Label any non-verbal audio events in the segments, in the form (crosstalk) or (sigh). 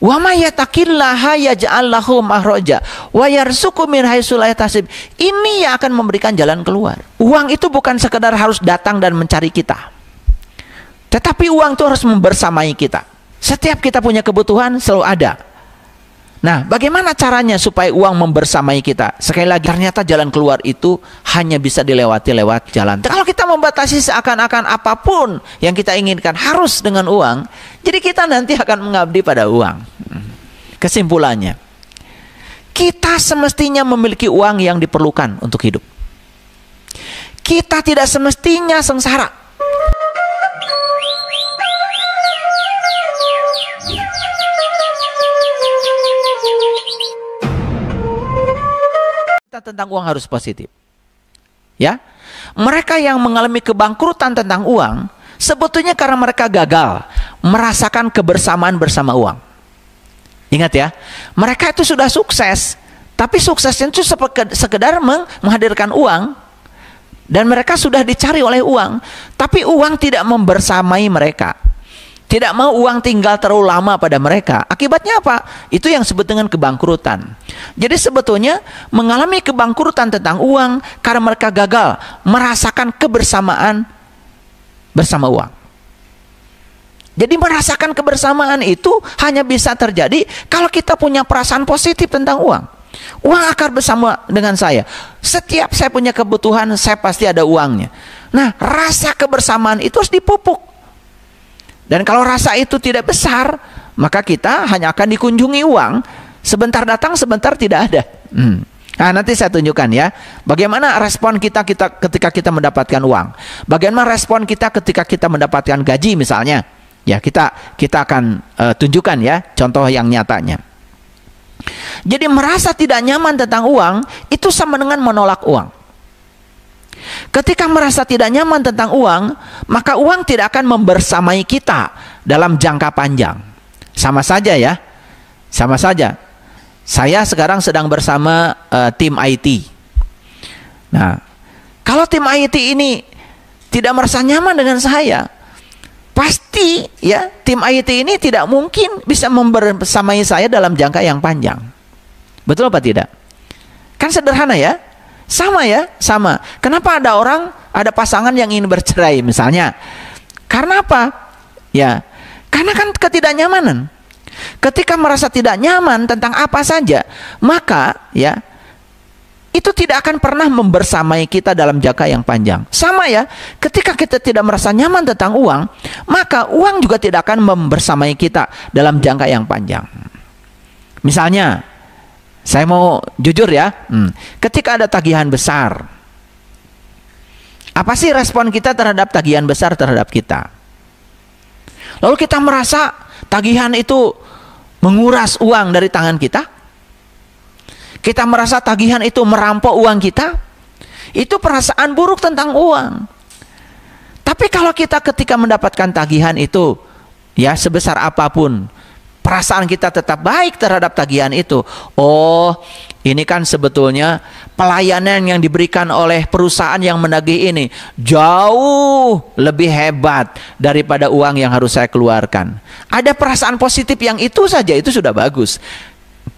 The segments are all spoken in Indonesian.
Wa may yattaqillaha yaj'al lahu mahraja wa yarzuqhu min haitsu Ini yang akan memberikan jalan keluar. Uang itu bukan sekedar harus datang dan mencari kita. Tetapi uang itu harus membersamai kita. Setiap kita punya kebutuhan selalu ada. Nah, bagaimana caranya supaya uang membersamai kita? Sekali lagi, ternyata jalan keluar itu hanya bisa dilewati lewat jalan. Kalau kita membatasi seakan-akan apapun yang kita inginkan harus dengan uang, jadi kita nanti akan mengabdi pada uang. Kesimpulannya, kita semestinya memiliki uang yang diperlukan untuk hidup. Kita tidak semestinya sengsara. Kita tentang uang harus positif. Ya. Mereka yang mengalami kebangkrutan tentang uang sebetulnya karena mereka gagal merasakan kebersamaan bersama uang. Ingat ya, mereka itu sudah sukses, tapi suksesnya itu sekedar menghadirkan uang dan mereka sudah dicari oleh uang, tapi uang tidak membersamai mereka. Tidak mau uang tinggal terlalu lama pada mereka. Akibatnya apa? Itu yang disebut dengan kebangkrutan. Jadi sebetulnya mengalami kebangkrutan tentang uang karena mereka gagal merasakan kebersamaan bersama uang. Jadi merasakan kebersamaan itu hanya bisa terjadi kalau kita punya perasaan positif tentang uang. Uang akar bersama dengan saya. Setiap saya punya kebutuhan, saya pasti ada uangnya. Nah, rasa kebersamaan itu harus dipupuk. Dan kalau rasa itu tidak besar, maka kita hanya akan dikunjungi uang. Sebentar datang, sebentar tidak ada. Hmm. Nah, nanti saya tunjukkan ya, bagaimana respon kita kita ketika kita mendapatkan uang. Bagaimana respon kita ketika kita mendapatkan gaji misalnya. Ya, kita kita akan uh, tunjukkan ya contoh yang nyatanya. Jadi merasa tidak nyaman tentang uang itu sama dengan menolak uang. Ketika merasa tidak nyaman tentang uang, maka uang tidak akan membersamai kita dalam jangka panjang. Sama saja ya. Sama saja. Saya sekarang sedang bersama uh, tim IT. Nah, kalau tim IT ini tidak merasa nyaman dengan saya, pasti ya tim IT ini tidak mungkin bisa membersamai saya dalam jangka yang panjang. Betul apa tidak? Kan sederhana ya. Sama ya, sama. Kenapa ada orang, ada pasangan yang ingin bercerai misalnya? Karena apa? Ya, karena kan ketidaknyamanan. Ketika merasa tidak nyaman tentang apa saja, maka ya itu tidak akan pernah membersamai kita dalam jangka yang panjang. Sama ya, ketika kita tidak merasa nyaman tentang uang, maka uang juga tidak akan membersamai kita dalam jangka yang panjang. Misalnya, saya mau jujur ya, hmm, ketika ada tagihan besar, apa sih respon kita terhadap tagihan besar terhadap kita? Lalu kita merasa tagihan itu menguras uang dari tangan kita? Kita merasa tagihan itu merampok uang kita. Itu perasaan buruk tentang uang. Tapi kalau kita ketika mendapatkan tagihan itu ya sebesar apapun perasaan kita tetap baik terhadap tagihan itu. Oh, ini kan sebetulnya pelayanan yang diberikan oleh perusahaan yang menagih ini jauh lebih hebat daripada uang yang harus saya keluarkan. Ada perasaan positif yang itu saja itu sudah bagus.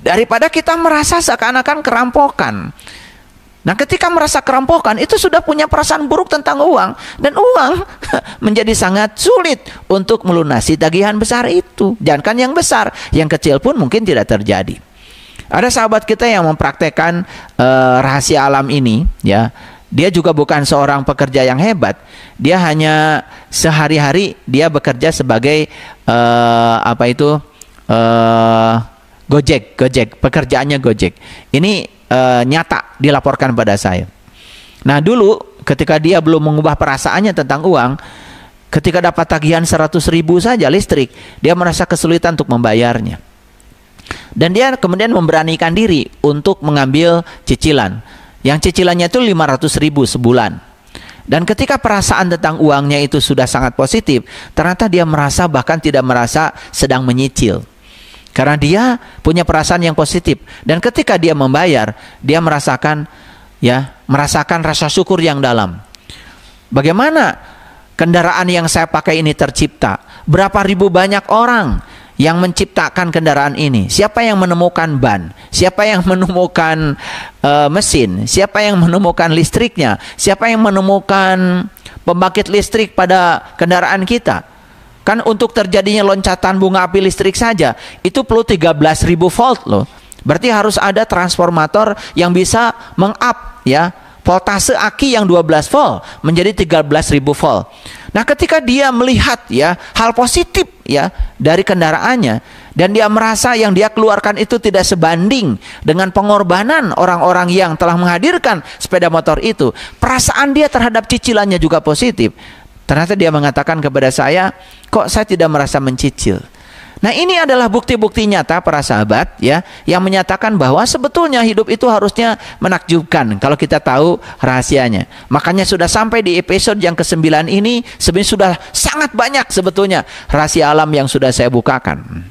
Daripada kita merasa seakan-akan kerampokan. Nah, ketika merasa kerampokan itu sudah punya perasaan buruk tentang uang dan uang (laughs) menjadi sangat sulit untuk melunasi tagihan besar itu. Jangankan yang besar, yang kecil pun mungkin tidak terjadi. Ada sahabat kita yang mempraktekkan uh, rahasia alam ini, ya. Dia juga bukan seorang pekerja yang hebat. Dia hanya sehari-hari dia bekerja sebagai uh, apa itu? Uh, Gojek, Gojek, pekerjaannya Gojek. Ini e, nyata dilaporkan pada saya. Nah, dulu ketika dia belum mengubah perasaannya tentang uang, ketika dapat tagihan 100 ribu saja listrik, dia merasa kesulitan untuk membayarnya. Dan dia kemudian memberanikan diri untuk mengambil cicilan. Yang cicilannya itu 500 ribu sebulan. Dan ketika perasaan tentang uangnya itu sudah sangat positif, ternyata dia merasa bahkan tidak merasa sedang menyicil. Karena dia punya perasaan yang positif dan ketika dia membayar, dia merasakan ya, merasakan rasa syukur yang dalam. Bagaimana kendaraan yang saya pakai ini tercipta? Berapa ribu banyak orang yang menciptakan kendaraan ini? Siapa yang menemukan ban? Siapa yang (laughs) menemukan uh, mesin? Siapa yang menemukan listriknya? Siapa yang menemukan pembangkit listrik pada kendaraan kita? Kan untuk terjadinya loncatan bunga api listrik saja itu perlu 13.000 volt loh. Berarti harus ada transformator yang bisa mengup ya voltase aki yang 12 volt menjadi 13.000 volt. Nah, ketika dia melihat ya hal positif ya dari kendaraannya dan dia merasa yang dia keluarkan itu tidak sebanding dengan pengorbanan orang-orang yang telah menghadirkan sepeda motor itu, perasaan dia terhadap cicilannya juga positif. Ternyata dia mengatakan kepada saya, kok saya tidak merasa mencicil. Nah ini adalah bukti-bukti nyata para sahabat ya yang menyatakan bahwa sebetulnya hidup itu harusnya menakjubkan kalau kita tahu rahasianya. Makanya sudah sampai di episode yang ke-9 ini sebenarnya sudah sangat banyak sebetulnya rahasia alam yang sudah saya bukakan.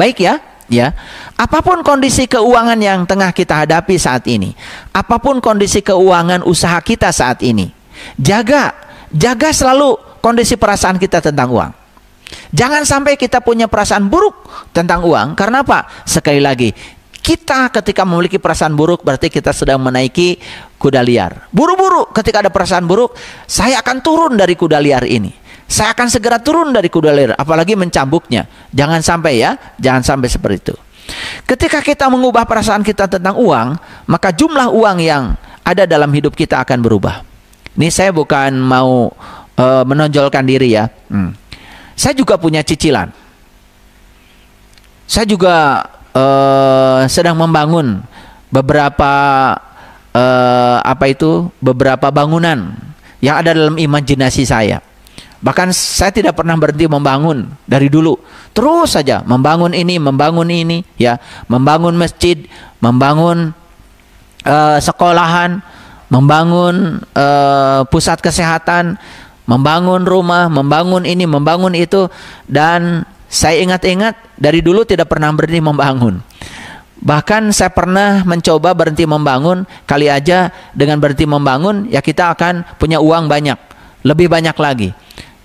Baik ya, ya. Apapun kondisi keuangan yang tengah kita hadapi saat ini, apapun kondisi keuangan usaha kita saat ini, jaga Jaga selalu kondisi perasaan kita tentang uang. Jangan sampai kita punya perasaan buruk tentang uang. Karena apa? Sekali lagi, kita ketika memiliki perasaan buruk berarti kita sedang menaiki kuda liar. Buru-buru ketika ada perasaan buruk, saya akan turun dari kuda liar ini. Saya akan segera turun dari kuda liar, apalagi mencambuknya. Jangan sampai ya, jangan sampai seperti itu. Ketika kita mengubah perasaan kita tentang uang, maka jumlah uang yang ada dalam hidup kita akan berubah. Ini saya bukan mau e, menonjolkan diri ya. Hmm. Saya juga punya cicilan. Saya juga e, sedang membangun beberapa e, apa itu beberapa bangunan yang ada dalam imajinasi saya. Bahkan saya tidak pernah berhenti membangun dari dulu. Terus saja membangun ini, membangun ini, ya, membangun masjid, membangun uh, sekolahan, membangun uh, pusat kesehatan, membangun rumah, membangun ini, membangun itu dan saya ingat-ingat dari dulu tidak pernah berhenti membangun. Bahkan saya pernah mencoba berhenti membangun, kali aja dengan berhenti membangun ya kita akan punya uang banyak, lebih banyak lagi.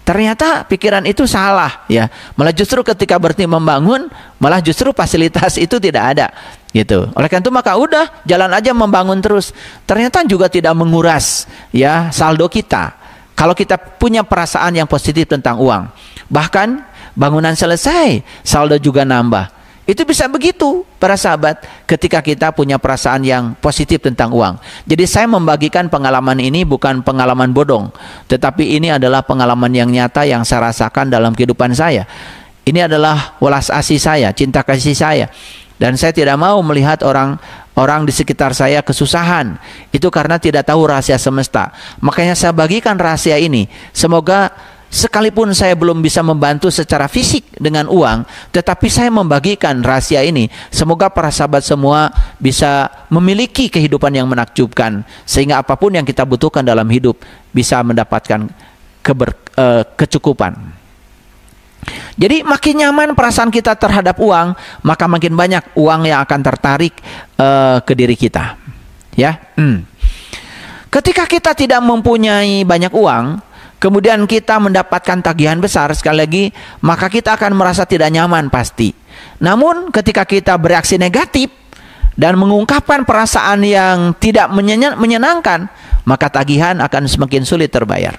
Ternyata pikiran itu salah ya. Malah justru ketika berhenti membangun, malah justru fasilitas (laughs) itu tidak ada gitu. Oleh karena itu maka udah jalan aja membangun terus. Ternyata juga tidak menguras ya saldo kita. Kalau kita punya perasaan yang positif tentang uang, bahkan bangunan selesai, saldo juga nambah. Itu bisa begitu para sahabat ketika kita punya perasaan yang positif tentang uang. Jadi saya membagikan pengalaman ini bukan pengalaman bodong, tetapi ini adalah pengalaman yang nyata yang saya rasakan dalam kehidupan saya. Ini adalah welas asih saya, cinta kasih saya. Dan saya tidak mau melihat orang orang di sekitar saya kesusahan. Itu karena tidak tahu rahasia semesta. Makanya saya bagikan rahasia ini. Semoga Sekalipun saya belum bisa membantu secara fisik dengan uang, tetapi saya membagikan rahasia ini. Semoga para sahabat semua bisa memiliki kehidupan yang menakjubkan, sehingga apapun yang kita butuhkan dalam hidup bisa mendapatkan keber, eh, kecukupan. Jadi makin nyaman perasaan kita terhadap uang, maka makin banyak uang yang akan tertarik uh, ke diri kita. Ya. Hmm. Ketika kita tidak mempunyai banyak uang, kemudian kita mendapatkan tagihan besar sekali lagi maka kita akan merasa tidak nyaman pasti namun ketika kita bereaksi negatif dan mengungkapkan perasaan yang tidak menyenangkan maka tagihan akan semakin sulit terbayar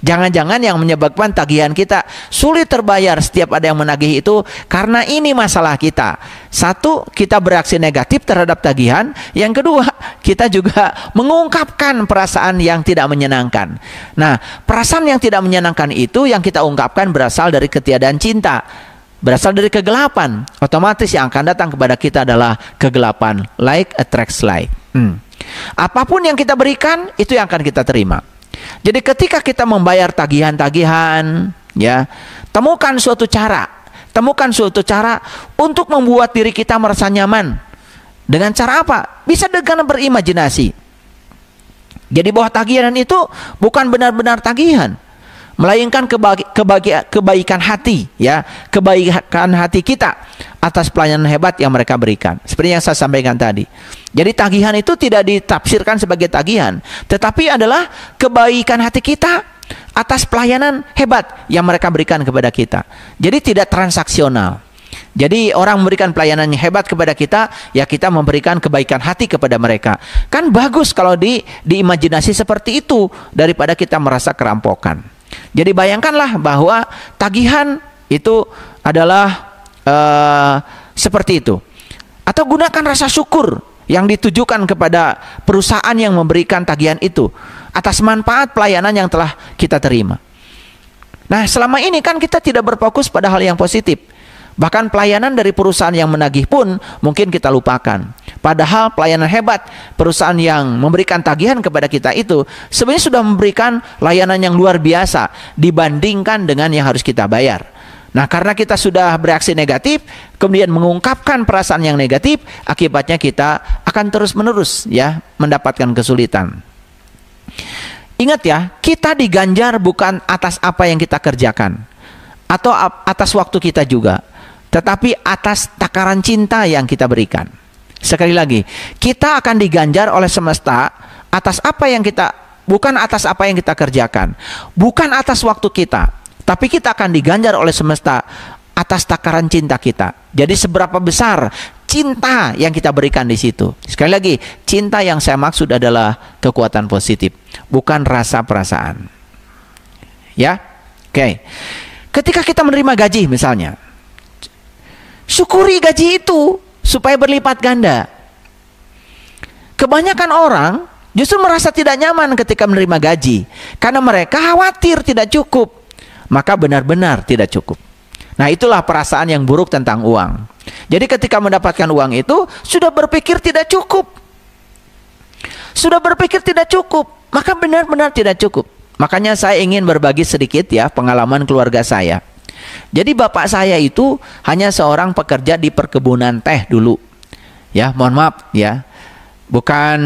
Jangan-jangan yang menyebabkan tagihan kita sulit terbayar setiap ada yang menagih itu karena ini masalah kita. Satu, kita bereaksi negatif terhadap tagihan. Yang kedua, (laughs) kita juga mengungkapkan perasaan yang tidak menyenangkan. Nah, perasaan yang tidak menyenangkan itu yang kita ungkapkan berasal dari ketiadaan cinta. Berasal dari kegelapan, otomatis yang akan datang kepada kita adalah kegelapan. Like attracts like. Hmm. Apapun yang kita berikan, itu yang akan kita terima. Jadi ketika kita membayar tagihan-tagihan, ya, temukan suatu cara, temukan suatu cara untuk membuat diri kita merasa nyaman. Dengan cara apa? Bisa dengan berimajinasi. Jadi bahwa tagihan itu bukan benar-benar tagihan, melainkan kebaikan hati ya kebaikan hati kita atas pelayanan hebat yang mereka berikan seperti yang saya sampaikan tadi jadi tagihan itu tidak ditafsirkan sebagai tagihan tetapi adalah kebaikan hati kita atas pelayanan hebat yang mereka berikan kepada kita jadi tidak transaksional jadi orang memberikan pelayanan yang hebat kepada kita, ya kita memberikan kebaikan hati kepada mereka. Kan bagus kalau di diimajinasi seperti itu daripada kita merasa kerampokan. Jadi bayangkanlah bahwa tagihan itu adalah uh, seperti itu. Atau gunakan rasa syukur yang ditujukan kepada perusahaan yang memberikan tagihan itu atas manfaat pelayanan yang telah kita terima. Nah, selama ini kan kita tidak berfokus pada hal yang positif. Bahkan pelayanan dari perusahaan yang menagih pun mungkin kita lupakan. Padahal pelayanan hebat perusahaan yang memberikan tagihan kepada kita itu sebenarnya sudah memberikan layanan yang luar biasa dibandingkan dengan yang harus kita bayar. Nah, karena kita sudah bereaksi negatif, kemudian mengungkapkan perasaan yang negatif, akibatnya kita akan terus-menerus ya mendapatkan kesulitan. Ingat ya, kita diganjar bukan atas apa yang kita kerjakan atau atas waktu kita juga, tetapi atas takaran cinta yang kita berikan. Sekali lagi, kita akan diganjar oleh semesta atas apa yang kita bukan atas apa yang kita kerjakan, bukan atas waktu kita, tapi kita akan diganjar oleh semesta atas takaran cinta kita. Jadi seberapa besar cinta yang kita berikan di situ. Sekali lagi, cinta yang saya maksud adalah kekuatan positif, bukan rasa perasaan. Ya. Oke. Okay. Ketika kita menerima gaji misalnya, syukuri gaji itu supaya berlipat ganda. Kebanyakan orang justru merasa tidak nyaman ketika menerima gaji karena mereka khawatir tidak cukup. Maka benar-benar tidak cukup. Nah, itulah perasaan yang buruk tentang uang. Jadi ketika mendapatkan uang itu sudah berpikir tidak cukup. Sudah berpikir tidak cukup, maka benar-benar tidak cukup. Makanya saya ingin berbagi sedikit ya pengalaman keluarga saya. Jadi bapak saya itu hanya seorang pekerja di perkebunan teh dulu. Ya, mohon maaf ya. Bukan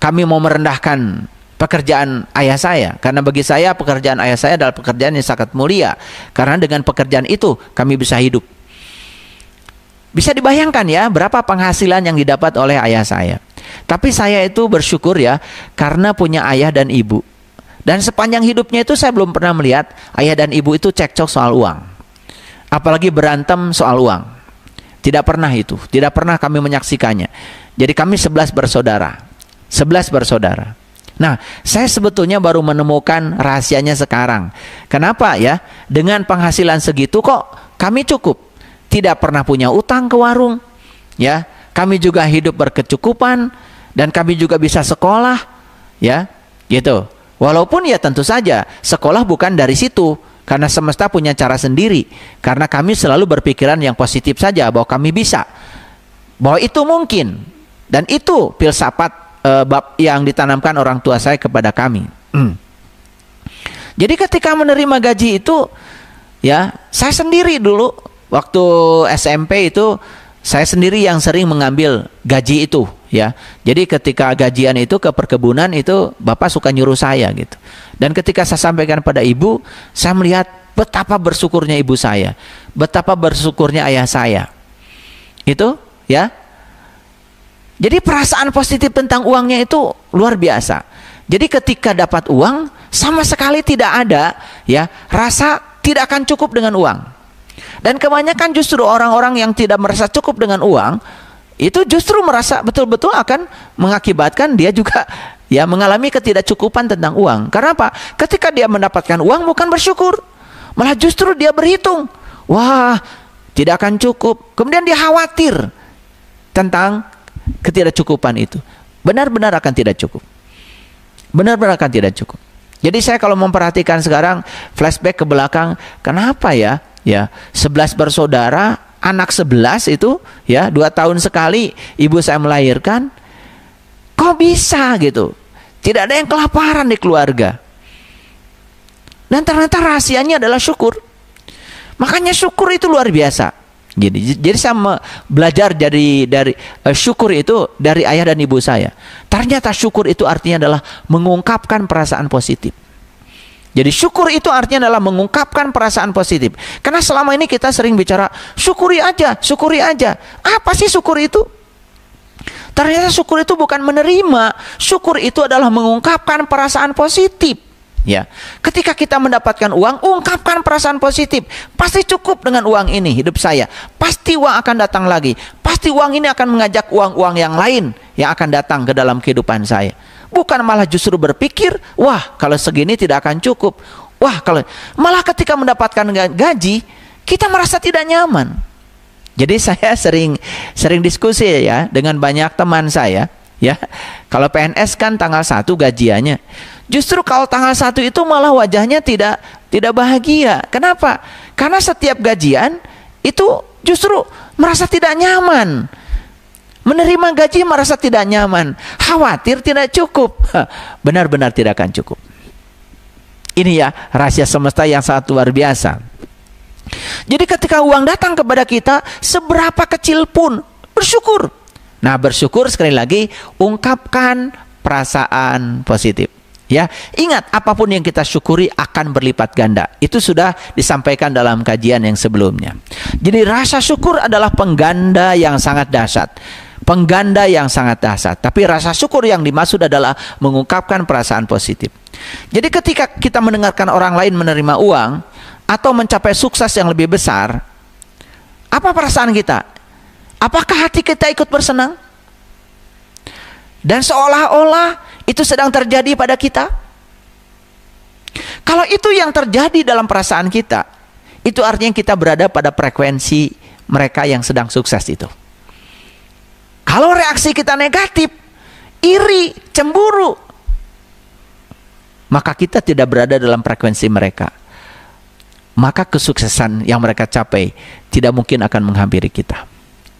kami mau merendahkan pekerjaan ayah saya karena bagi saya pekerjaan ayah saya adalah pekerjaan yang sangat mulia karena dengan pekerjaan itu kami bisa hidup. Bisa dibayangkan ya berapa penghasilan yang didapat oleh ayah saya. Tapi saya itu bersyukur ya karena punya ayah dan ibu dan sepanjang hidupnya itu saya belum pernah melihat ayah dan ibu itu cekcok soal uang. Apalagi berantem soal uang. Tidak pernah itu, tidak pernah kami menyaksikannya. Jadi kami sebelas bersaudara. sebelas bersaudara. Nah, saya sebetulnya baru menemukan rahasianya sekarang. Kenapa ya? Dengan penghasilan segitu kok kami cukup. Tidak pernah punya utang ke warung. Ya, kami juga hidup berkecukupan dan kami juga bisa sekolah. Ya, gitu. Walaupun ya tentu saja sekolah bukan dari situ karena semesta punya cara sendiri. Karena kami selalu berpikiran yang positif saja bahwa kami bisa. Bahwa itu mungkin dan itu filsafat e, bab yang ditanamkan orang tua saya kepada kami. Hmm. (clears throat) Jadi ketika menerima gaji itu ya saya sendiri dulu waktu SMP itu saya sendiri yang sering mengambil gaji itu ya. Jadi ketika gajian itu ke perkebunan itu bapak suka nyuruh saya gitu. Dan ketika saya sampaikan pada ibu, saya melihat betapa bersyukurnya ibu saya, betapa bersyukurnya ayah saya. Itu ya. Jadi perasaan positif tentang uangnya itu luar biasa. Jadi ketika dapat uang sama sekali tidak ada ya rasa tidak akan cukup dengan uang. Dan kebanyakan justru orang-orang yang tidak merasa cukup dengan uang, itu justru merasa betul-betul akan mengakibatkan dia juga ya mengalami ketidakcukupan tentang uang. Karena apa? Ketika dia mendapatkan uang bukan bersyukur, malah justru dia berhitung. Wah, tidak akan cukup. Kemudian dia khawatir tentang ketidakcukupan itu. Benar-benar akan tidak cukup. Benar-benar akan tidak cukup. Jadi saya kalau memperhatikan sekarang flashback ke belakang, kenapa ya? Ya, 11 bersaudara anak sebelas itu ya dua tahun sekali ibu saya melahirkan kok bisa gitu tidak ada yang kelaparan di keluarga dan ternyata rahasianya adalah syukur makanya syukur itu luar biasa jadi jadi saya belajar dari dari uh, syukur itu dari ayah dan ibu saya. Ternyata syukur itu artinya adalah mengungkapkan perasaan positif. Jadi syukur itu artinya adalah mengungkapkan perasaan positif. Karena selama ini kita sering bicara syukuri aja, syukuri aja. Apa sih syukur itu? Ternyata syukur itu bukan menerima, syukur itu adalah mengungkapkan perasaan positif. Ya, ketika kita mendapatkan uang, ungkapkan perasaan positif. Pasti cukup dengan uang ini hidup saya. Pasti uang akan datang lagi. Pasti uang ini akan mengajak uang-uang yang lain yang akan datang ke dalam kehidupan saya. Bukan malah justru berpikir, wah kalau segini tidak akan cukup. Wah kalau malah ketika mendapatkan gaji, kita merasa tidak nyaman. Jadi (laughs) saya sering sering diskusi ya dengan banyak teman saya ya. Kalau PNS kan tanggal 1 gajiannya. Justru kalau tanggal 1 itu malah wajahnya tidak tidak bahagia. Kenapa? Karena setiap gajian itu justru merasa tidak nyaman Menerima gaji merasa tidak nyaman, khawatir tidak cukup. Benar-benar tidak akan cukup. Ini ya rahasia semesta yang sangat luar biasa. Jadi ketika uang datang kepada kita seberapa kecil pun bersyukur. Nah, bersyukur sekali lagi ungkapkan perasaan positif. Ya, ingat apapun yang kita syukuri akan berlipat ganda. Itu sudah disampaikan dalam kajian yang sebelumnya. Jadi rasa syukur adalah pengganda yang sangat dahsyat pengganda yang sangat dahsyat. Tapi rasa syukur yang dimaksud adalah mengungkapkan perasaan positif. Jadi ketika kita mendengarkan orang lain menerima uang atau mencapai sukses yang lebih besar, apa perasaan kita? Apakah hati kita ikut bersenang? Dan seolah-olah itu sedang terjadi pada kita. Kalau itu yang terjadi dalam perasaan kita, itu artinya kita berada pada frekuensi mereka yang sedang sukses itu. Kalau reaksi kita negatif, iri, cemburu, maka kita tidak berada dalam frekuensi mereka. Maka kesuksesan yang mereka capai tidak mungkin akan menghampiri kita.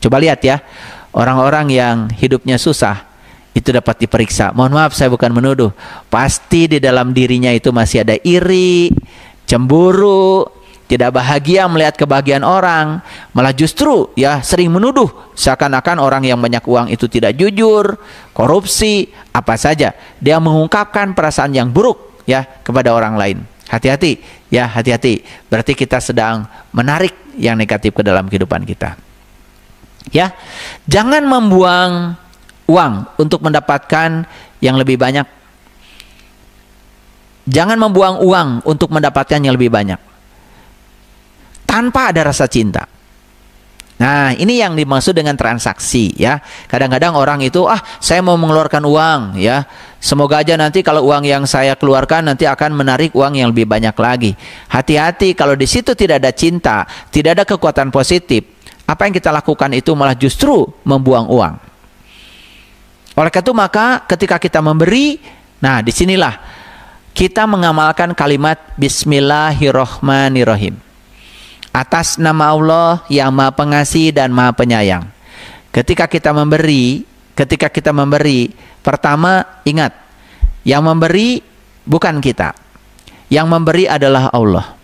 Coba lihat ya, orang-orang yang hidupnya susah itu dapat diperiksa. Mohon maaf saya bukan menuduh. Pasti di dalam dirinya itu masih ada iri, cemburu, tidak bahagia melihat kebahagiaan orang, malah justru ya sering menuduh seakan-akan orang yang banyak uang itu tidak jujur, korupsi, apa saja. Dia mengungkapkan perasaan yang buruk ya kepada orang lain. Hati-hati ya, hati-hati. Berarti kita sedang menarik yang negatif ke dalam kehidupan kita. Ya. Jangan membuang uang untuk mendapatkan yang lebih banyak. Jangan membuang uang untuk mendapatkan yang lebih banyak tanpa ada rasa cinta. Nah, ini yang dimaksud dengan transaksi ya. Kadang-kadang orang itu ah saya mau mengeluarkan uang ya. Semoga aja nanti kalau uang yang saya keluarkan nanti akan menarik uang yang lebih banyak lagi. Hati-hati kalau di situ tidak ada cinta, tidak ada kekuatan positif, apa yang kita lakukan itu malah justru membuang uang. Oleh karena itu maka ketika kita memberi, nah disinilah kita mengamalkan kalimat Bismillahirrohmanirrohim atas nama Allah yang Maha Pengasih dan Maha Penyayang. Ketika kita memberi, ketika kita memberi, pertama ingat, yang memberi bukan kita. Yang memberi adalah Allah.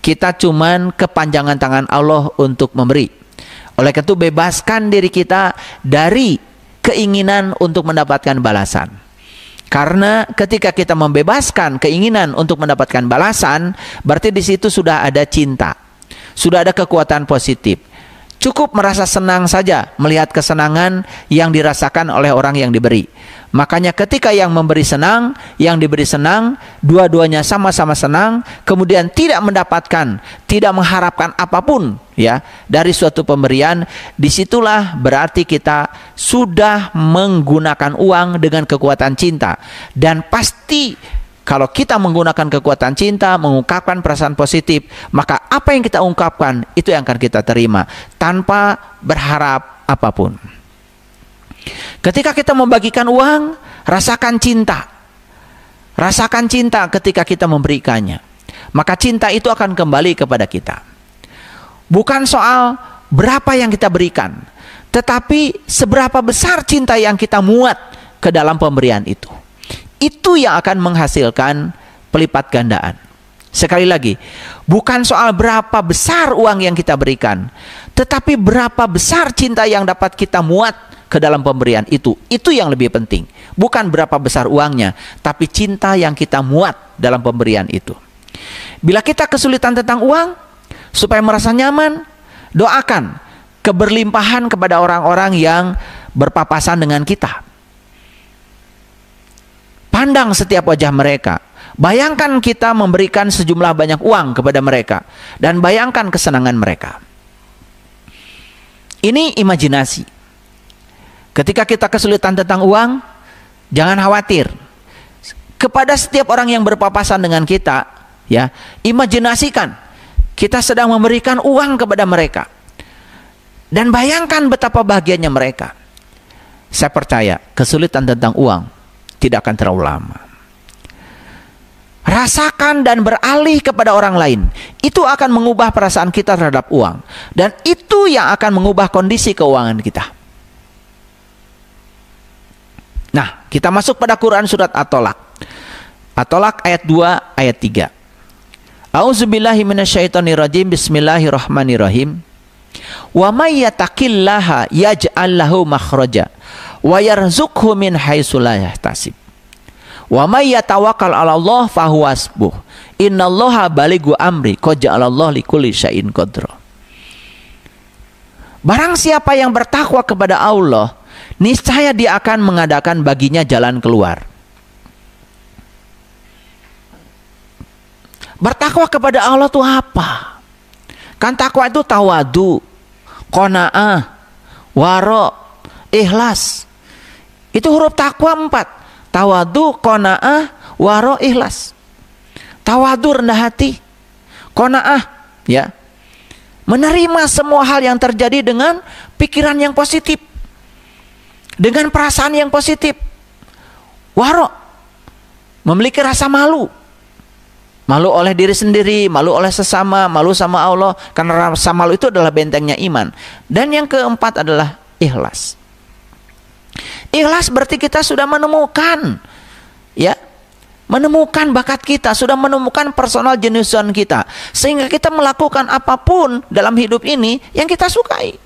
Kita cuman kepanjangan tangan Allah untuk memberi. Oleh itu bebaskan diri kita dari keinginan untuk mendapatkan balasan. Karena ketika kita membebaskan keinginan untuk mendapatkan balasan, berarti di situ sudah ada cinta sudah ada kekuatan positif. Cukup merasa senang saja melihat kesenangan yang dirasakan oleh orang yang diberi. Makanya ketika yang memberi senang, yang diberi senang, dua-duanya sama-sama senang, kemudian tidak mendapatkan, tidak mengharapkan apapun ya dari suatu pemberian, disitulah berarti kita sudah menggunakan uang dengan kekuatan cinta dan pasti kalau kita menggunakan kekuatan cinta, mengungkapkan perasaan positif, maka apa yang kita ungkapkan itu yang akan kita terima tanpa berharap apapun. Ketika kita membagikan uang, rasakan cinta. Rasakan cinta ketika kita memberikannya. Maka cinta itu akan kembali kepada kita. Bukan soal berapa yang kita berikan, tetapi seberapa besar cinta yang kita muat ke dalam pemberian itu. Itu yang akan menghasilkan pelipat gandaan. Sekali lagi, bukan soal berapa besar uang yang kita berikan, tetapi berapa besar cinta yang dapat kita muat ke dalam pemberian itu. Itu yang lebih penting, bukan berapa besar uangnya, tapi cinta yang kita muat dalam pemberian itu. Bila kita kesulitan tentang uang, supaya merasa nyaman, doakan keberlimpahan kepada orang-orang yang berpapasan dengan kita Pandang setiap wajah mereka. Bayangkan kita memberikan sejumlah banyak uang kepada mereka dan bayangkan kesenangan mereka. Ini imajinasi. Ketika kita kesulitan tentang uang, jangan khawatir. Kepada setiap orang yang berpapasan dengan kita, ya, imajinasikan kita sedang memberikan uang kepada mereka. Dan bayangkan betapa bahagianya mereka. Saya percaya kesulitan tentang uang tidak akan terlalu lama. Rasakan dan beralih kepada orang lain. Itu akan mengubah perasaan kita terhadap uang. Dan itu yang akan mengubah kondisi keuangan kita. Nah, kita masuk pada Quran surat At-Tolak. At-Tolak ayat 2, ayat 3. A'udzubillahiminasyaitonirrojim, bismillahirrahmanirrahim. Wa may yattaqillaha yaj'al lahu makhraja wa yarzuqhu min haitsu la yahtasib. Wa may yatawakkal 'ala Allah huwa hasbuh. Innallaha balighu amri qad Allah likulli syai'in qadra. Barang siapa yang bertakwa kepada Allah, niscaya dia akan mengadakan baginya jalan keluar. Bertakwa kepada Allah itu apa? Kan takwa itu tawadu, Kona'ah, waro, ikhlas. Itu huruf takwa empat. Tawadu, kona'ah, waro, ikhlas. Tawadu rendah hati. Kona'ah, ya. Menerima semua hal yang terjadi dengan pikiran yang positif. Dengan perasaan yang positif. Waro, memiliki rasa malu Malu oleh diri sendiri, malu oleh sesama, malu sama Allah. Karena rasa malu itu adalah bentengnya iman. Dan yang keempat adalah ikhlas. Ikhlas berarti kita sudah menemukan ya menemukan bakat kita, sudah menemukan personal jenisan kita, sehingga kita melakukan apapun dalam hidup ini yang kita sukai,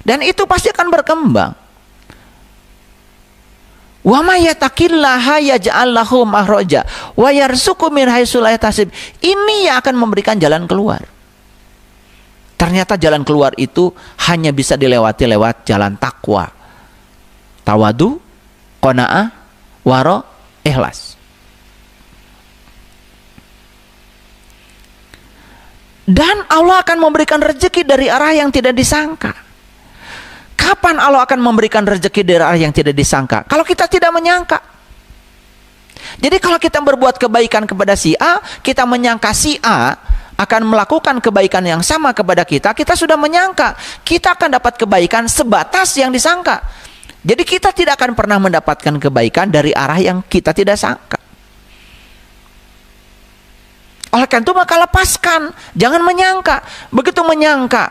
dan itu pasti akan berkembang. Wa yaj'al lahu wa min Ini yang akan memberikan jalan keluar. Ternyata jalan keluar itu hanya bisa dilewati lewat jalan takwa. Tawadu, qanaah, waro, ikhlas. Dan Allah akan memberikan rezeki dari arah yang tidak disangka. Kapan Allah akan memberikan rezeki dari arah yang tidak disangka? Kalau kita tidak menyangka. Jadi kalau kita berbuat kebaikan kepada si A, kita menyangka si A akan melakukan kebaikan yang sama kepada kita, kita sudah menyangka kita akan dapat kebaikan sebatas yang disangka. Jadi kita tidak akan pernah mendapatkan kebaikan dari arah yang kita tidak sangka. Oleh karena itu maka lepaskan, jangan menyangka. Begitu menyangka,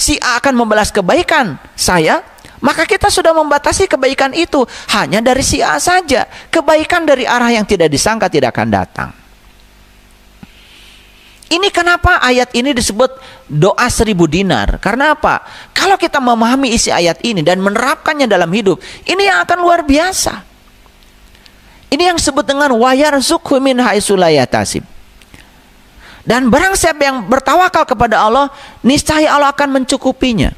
si A akan membalas kebaikan saya, maka kita sudah membatasi kebaikan itu hanya dari si A saja. Kebaikan dari arah yang tidak disangka tidak akan datang. Ini kenapa ayat ini disebut doa seribu dinar? Karena apa? Kalau kita memahami isi ayat ini dan menerapkannya dalam hidup, ini yang akan luar biasa. Ini yang disebut dengan wayar zukhu min haisulayatasim. Dan barang siapa yang bertawakal kepada Allah, niscaya Allah akan mencukupinya.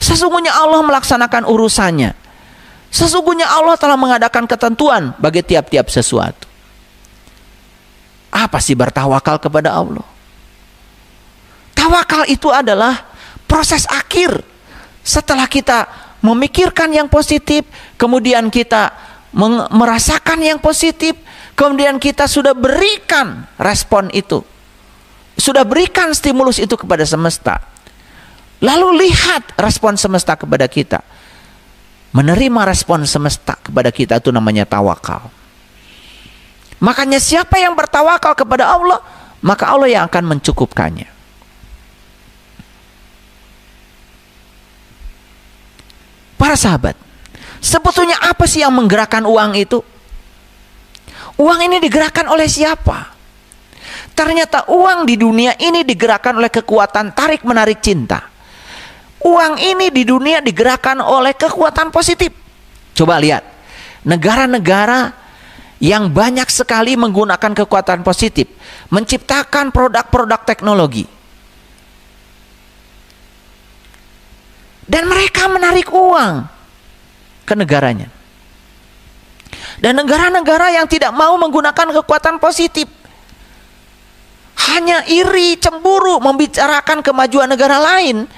Sesungguhnya Allah melaksanakan urusannya. Sesungguhnya Allah telah mengadakan ketentuan bagi tiap-tiap sesuatu. Apa sih bertawakal kepada Allah? Tawakal itu adalah proses akhir setelah kita memikirkan yang positif, kemudian kita merasakan yang positif, Kemudian kita sudah berikan respon itu. Sudah berikan stimulus itu kepada semesta. Lalu lihat respon semesta kepada kita. Menerima respon semesta kepada kita itu namanya tawakal. Makanya siapa yang bertawakal kepada Allah, maka Allah yang akan mencukupkannya. Para sahabat, sebetulnya apa sih yang menggerakkan uang itu? Uang ini digerakkan oleh siapa? Ternyata uang di dunia ini digerakkan oleh kekuatan tarik menarik cinta. Uang ini di dunia digerakkan oleh kekuatan positif. Coba lihat, negara-negara yang banyak sekali menggunakan kekuatan positif, menciptakan produk-produk teknologi. Dan mereka menarik uang ke negaranya dan negara-negara yang tidak mau menggunakan kekuatan positif hanya iri, cemburu membicarakan kemajuan negara lain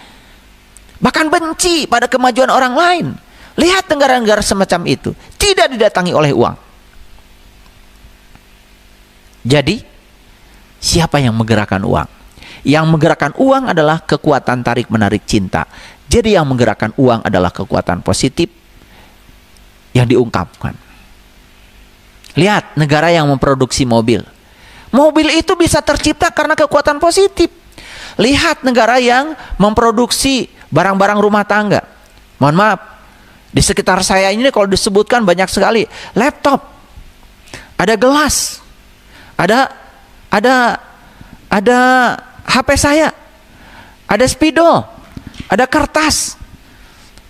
bahkan benci pada kemajuan orang lain lihat negara-negara semacam itu tidak didatangi oleh uang jadi siapa yang menggerakkan uang yang menggerakkan uang adalah kekuatan tarik menarik cinta jadi yang menggerakkan uang adalah kekuatan positif yang diungkapkan Lihat negara yang memproduksi mobil. Mobil itu bisa tercipta karena kekuatan positif. Lihat negara yang memproduksi barang-barang rumah tangga. Mohon maaf, di sekitar saya ini kalau disebutkan banyak sekali laptop, ada gelas, ada ada ada HP saya, ada spidol, ada kertas,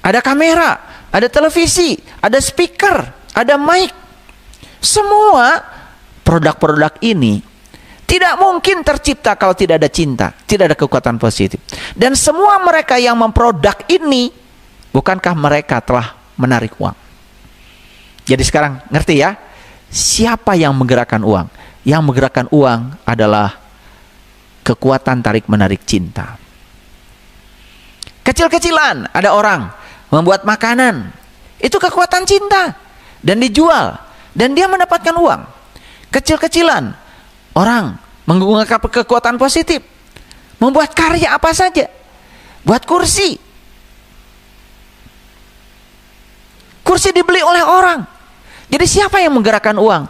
ada kamera, ada televisi, ada speaker, ada mic. Semua produk-produk ini tidak mungkin tercipta kalau tidak ada cinta, tidak ada kekuatan positif. Dan semua mereka yang memproduk ini, bukankah mereka telah menarik uang? Jadi sekarang ngerti ya, siapa yang menggerakkan uang? Yang menggerakkan uang adalah kekuatan tarik menarik cinta. Kecil-kecilan ada orang membuat makanan, itu kekuatan cinta dan dijual dan dia mendapatkan uang. Kecil-kecilan. Orang menggunakan kekuatan positif. Membuat karya apa saja. Buat kursi. Kursi dibeli oleh orang. Jadi siapa yang menggerakkan uang?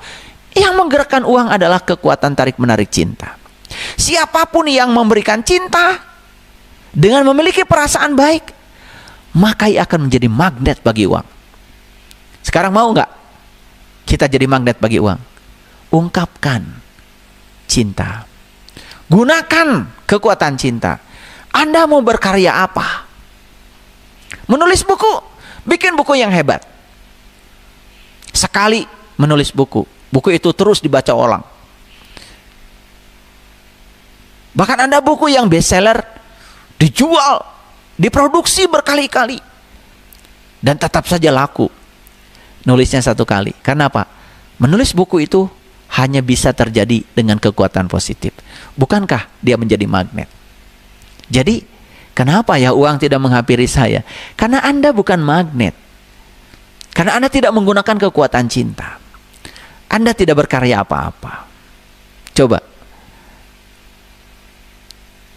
Yang menggerakkan uang adalah kekuatan tarik menarik cinta. Siapapun yang memberikan cinta dengan memiliki perasaan baik, maka ia akan menjadi magnet bagi uang. Sekarang mau nggak? kita jadi magnet bagi uang. Ungkapkan cinta. Gunakan kekuatan cinta. Anda mau berkarya apa? Menulis buku, bikin buku yang hebat. Sekali menulis buku, buku itu terus dibaca orang. Bahkan Anda buku yang bestseller dijual, diproduksi berkali-kali dan tetap saja laku nulisnya satu kali. Karena apa? Menulis buku itu hanya bisa terjadi dengan kekuatan positif. Bukankah dia menjadi magnet? Jadi, kenapa ya uang tidak menghampiri saya? Karena Anda bukan magnet. Karena Anda tidak menggunakan kekuatan cinta. Anda tidak berkarya apa-apa. Coba.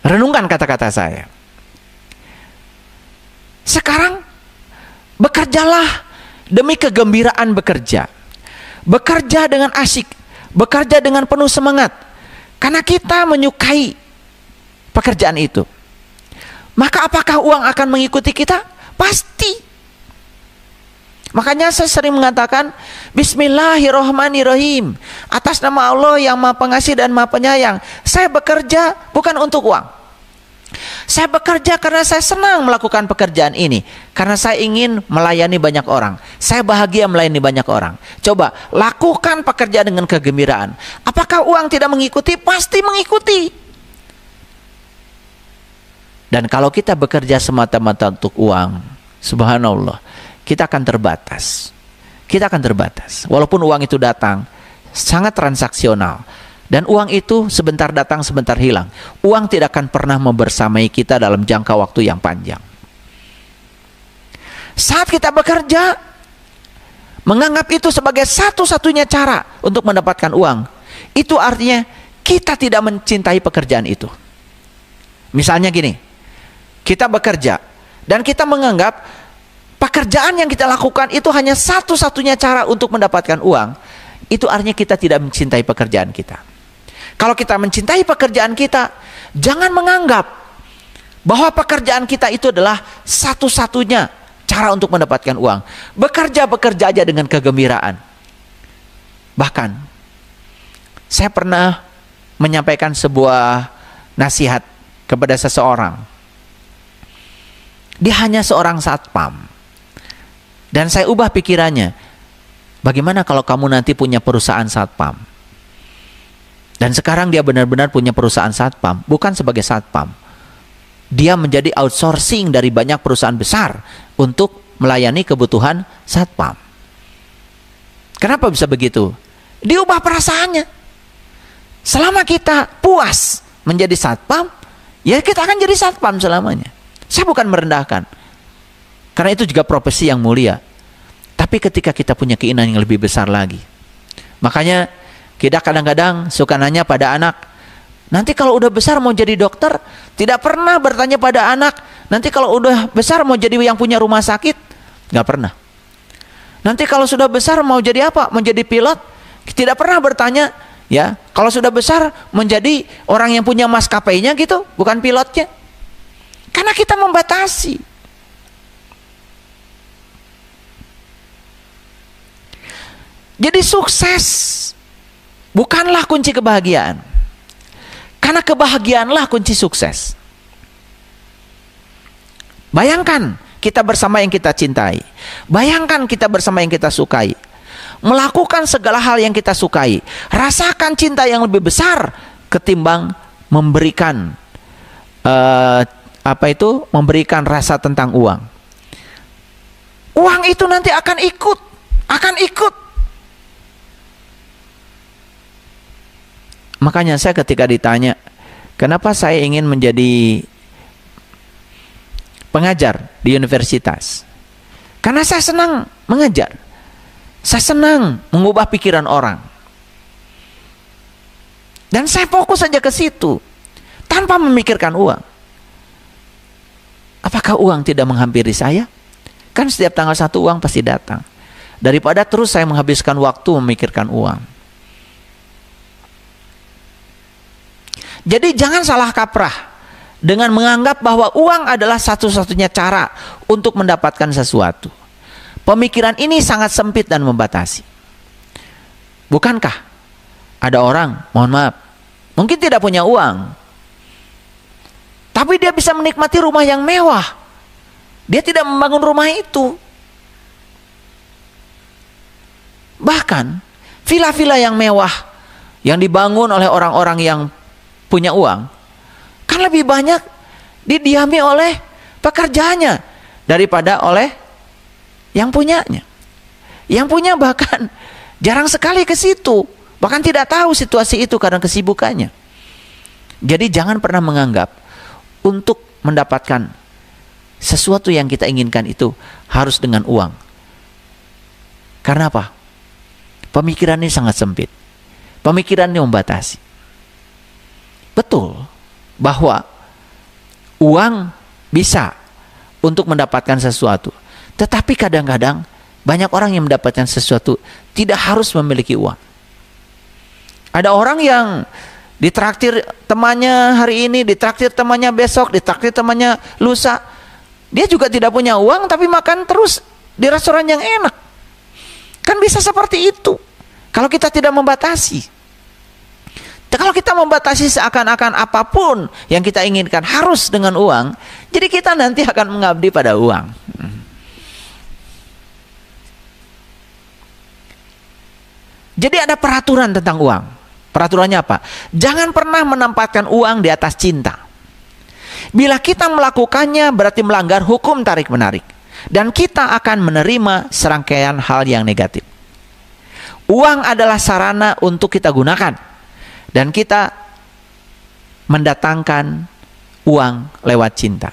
Renungkan kata-kata saya. Sekarang bekerjalah demi kegembiraan bekerja. Bekerja dengan asik, bekerja dengan penuh semangat. Karena kita menyukai pekerjaan itu. Maka apakah uang akan mengikuti kita? Pasti. Makanya saya sering mengatakan Bismillahirrohmanirrohim Atas nama Allah yang maha pengasih dan maha penyayang Saya bekerja bukan untuk uang saya bekerja karena saya senang melakukan pekerjaan ini. Karena saya ingin melayani banyak orang. Saya bahagia melayani banyak orang. Coba lakukan pekerjaan dengan kegembiraan. Apakah uang tidak mengikuti? Pasti mengikuti. Dan kalau kita bekerja semata-mata untuk uang, subhanallah, kita akan terbatas. Kita akan terbatas. Walaupun uang itu datang, sangat transaksional dan uang itu sebentar datang, sebentar hilang. Uang tidak akan pernah membersamai kita dalam jangka waktu yang panjang. Saat kita bekerja, menganggap itu sebagai satu-satunya cara untuk mendapatkan uang. Itu artinya kita tidak mencintai pekerjaan itu. Misalnya gini, kita bekerja dan kita menganggap pekerjaan yang kita lakukan itu hanya satu-satunya cara untuk mendapatkan uang. Itu artinya kita tidak mencintai pekerjaan kita. Kalau kita mencintai pekerjaan kita, jangan menganggap bahwa pekerjaan kita itu adalah satu-satunya cara untuk mendapatkan uang. Bekerja bekerja aja dengan kegembiraan. Bahkan saya pernah menyampaikan sebuah nasihat kepada seseorang. Dia hanya seorang satpam. Dan saya ubah pikirannya. Bagaimana kalau kamu nanti punya perusahaan satpam? Dan sekarang dia benar-benar punya perusahaan satpam, bukan sebagai satpam. Dia menjadi outsourcing dari banyak perusahaan besar untuk melayani kebutuhan satpam. Kenapa bisa begitu? Diubah perasaannya. Selama kita puas menjadi satpam, ya kita akan jadi satpam selamanya. Saya bukan merendahkan. Karena itu juga profesi yang mulia. Tapi ketika kita punya keinginan yang lebih besar lagi. Makanya kita kadang-kadang suka nanya pada anak, nanti kalau udah besar mau jadi dokter, tidak pernah bertanya pada anak, nanti kalau udah besar mau jadi yang punya rumah sakit, nggak pernah. Nanti kalau sudah besar mau jadi apa? Mau jadi pilot? Tidak pernah bertanya, ya. Kalau sudah besar menjadi orang yang punya maskapainya gitu, bukan pilotnya. Karena kita membatasi. Jadi sukses bukanlah kunci kebahagiaan. Karena kebahagiaanlah kunci sukses. Bayangkan kita bersama yang kita cintai. Bayangkan kita bersama yang kita sukai. Melakukan segala hal yang kita sukai. Rasakan cinta yang lebih besar ketimbang memberikan uh, apa itu? Memberikan rasa tentang uang. Uang itu nanti akan ikut, akan ikut Makanya saya ketika ditanya, kenapa saya ingin menjadi pengajar di universitas? Karena saya senang mengajar. Saya senang mengubah pikiran orang. Dan saya fokus saja ke situ tanpa memikirkan uang. Apakah uang tidak menghampiri saya? Kan setiap tanggal satu uang pasti datang. Daripada terus saya menghabiskan waktu memikirkan uang. Jadi jangan salah kaprah dengan menganggap bahwa uang adalah satu-satunya cara untuk mendapatkan sesuatu. Pemikiran ini sangat sempit dan membatasi. Bukankah ada orang, mohon maaf, mungkin tidak punya uang, tapi dia bisa menikmati rumah yang mewah. Dia tidak membangun rumah itu. Bahkan villa-villa yang mewah yang dibangun oleh orang-orang yang punya uang kan lebih banyak didiami oleh pekerjaannya daripada oleh yang punyanya. Yang punya bahkan (laughs) jarang sekali ke situ, bahkan tidak tahu situasi itu karena kesibukannya. Jadi jangan pernah menganggap untuk mendapatkan sesuatu yang kita inginkan itu harus dengan uang. Karena apa? Pemikiran ini sangat sempit. Pemikiran ini membatasi betul bahwa uang bisa untuk mendapatkan sesuatu. Tetapi kadang-kadang banyak orang yang mendapatkan sesuatu tidak harus memiliki uang. Ada orang yang ditraktir temannya hari ini, ditraktir temannya besok, ditraktir temannya lusa. Dia juga tidak punya uang tapi makan terus di restoran yang enak. Kan bisa seperti itu. Kalau kita tidak membatasi. Dan kalau kita membatasi seakan-akan apapun yang kita inginkan harus dengan uang, jadi kita nanti akan mengabdi pada uang. Jadi ada peraturan tentang uang. Peraturannya apa? Jangan pernah menempatkan uang di atas cinta. Bila kita melakukannya berarti melanggar hukum tarik menarik dan kita akan menerima serangkaian hal yang negatif. Uang adalah sarana untuk kita gunakan dan kita mendatangkan uang lewat cinta.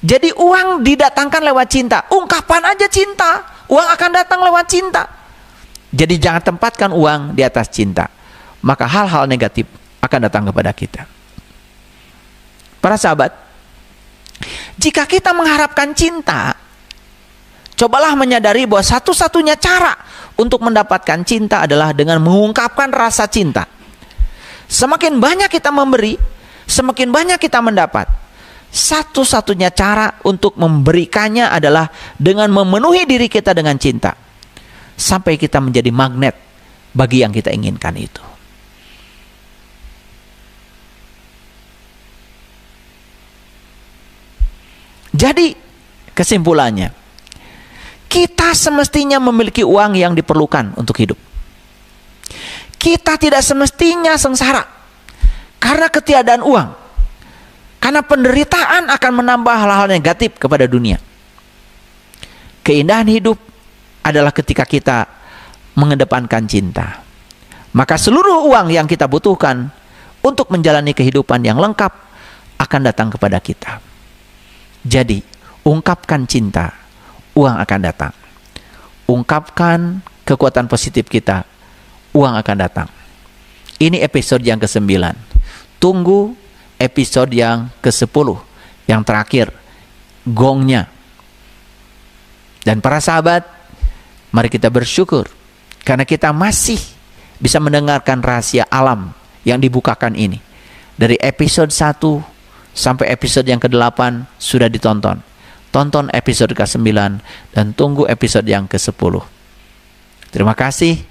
Jadi uang didatangkan lewat cinta. Ungkapan aja cinta. Uang akan datang lewat cinta. Jadi jangan tempatkan uang di atas cinta. Maka hal-hal negatif akan datang kepada kita. Para sahabat, jika kita mengharapkan cinta, cobalah menyadari bahwa satu-satunya cara untuk mendapatkan cinta adalah dengan mengungkapkan rasa cinta. Semakin banyak kita memberi, semakin banyak kita mendapat. Satu-satunya cara untuk memberikannya adalah dengan memenuhi diri kita dengan cinta. Sampai kita menjadi magnet bagi yang kita inginkan itu. Jadi kesimpulannya, kita semestinya memiliki uang yang diperlukan untuk hidup. Kita tidak semestinya sengsara karena ketiadaan uang. Karena penderitaan akan menambah hal-hal negatif kepada dunia. Keindahan hidup adalah ketika kita mengedepankan cinta. Maka seluruh uang yang kita butuhkan untuk menjalani kehidupan yang lengkap akan datang kepada kita. Jadi, ungkapkan cinta, uang akan datang. Ungkapkan kekuatan positif kita, uang akan datang. Ini episode yang ke-9. Tunggu episode yang ke-10, yang terakhir, gongnya. Dan para sahabat, mari kita bersyukur karena kita masih bisa mendengarkan rahasia alam yang dibukakan ini. Dari episode 1 sampai episode yang ke-8 sudah ditonton. Tonton episode ke-9 dan tunggu episode yang ke-10. Terima kasih.